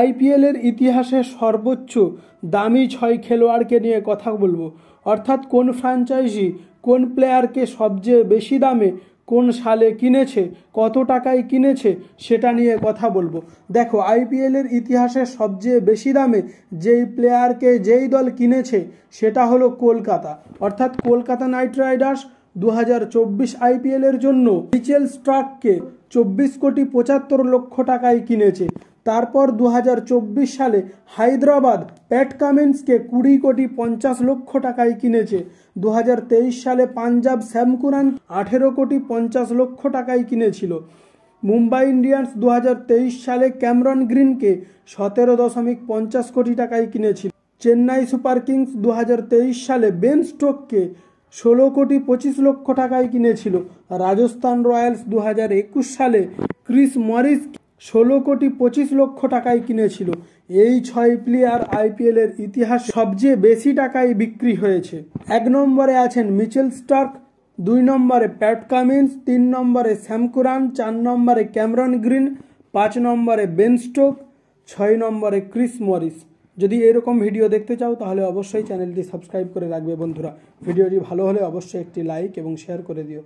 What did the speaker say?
আইপিএলের ইতিহাসে সর্বোচ্চ দামি ছয় খেলোয়াড়কে নিয়ে কথা বলবো অর্থাৎ কোন ফ্র্যাঞ্চাইজি কোন প্লেয়ারকে সবচেয়ে বেশি দামে কোন সালে কিনেছে কত টাকায় কিনেছে সেটা নিয়ে কথা বলবো দেখো আইপিএলের ইতিহাসে সবচেয়ে বেশি দামে যেই প্লেয়ারকে যেই দল কিনেছে সেটা হলো কলকাতা অর্থাৎ কলকাতা নাইট রাইডার্স দু হাজার চব্বিশ আইপিএলের জন্য মিচেল স্ট্রাককে চব্বিশ কোটি পঁচাত্তর লক্ষ টাকায় কিনেছে তারপর দু সালে হায়দ্রাবাদ প্যাট কামিন্সকে কুড়ি কোটি পঞ্চাশ লক্ষ টাকায় কিনেছে দু সালে পাঞ্জাব শ্যামকুরান আঠেরো কোটি পঞ্চাশ লক্ষ টাকায় কিনেছিল মুম্বাই ইন্ডিয়ান্স দু সালে ক্যামরন গ্রিনকে সতেরো দশমিক পঞ্চাশ কোটি টাকায় কিনেছিল চেন্নাই সুপার কিংস দু সালে বেন স্টোককে ষোলো কোটি পঁচিশ লক্ষ টাকায় কিনেছিল রাজস্থান রয়্যালস দু সালে ক্রিস মরিস ষোলো কোটি পঁচিশ লক্ষ টাকায় কিনেছিল এই ছয় প্লেয়ার আইপিএলের ইতিহাস সবচেয়ে বেশি টাকায় বিক্রি হয়েছে এক নম্বরে আছেন মিচেল স্টার্ক দুই নম্বরে প্যাট কামিন্স তিন নম্বরে শ্যামকুরান চার নম্বরে ক্যামরন গ্রিন পাঁচ নম্বরে বেন স্টোক ছয় নম্বরে ক্রিস মরিস যদি এরকম ভিডিও দেখতে চাও তাহলে অবশ্যই চ্যানেলটি সাবস্ক্রাইব করে রাখবে বন্ধুরা ভিডিওটি ভালো হলে অবশ্যই একটি লাইক এবং শেয়ার করে দিও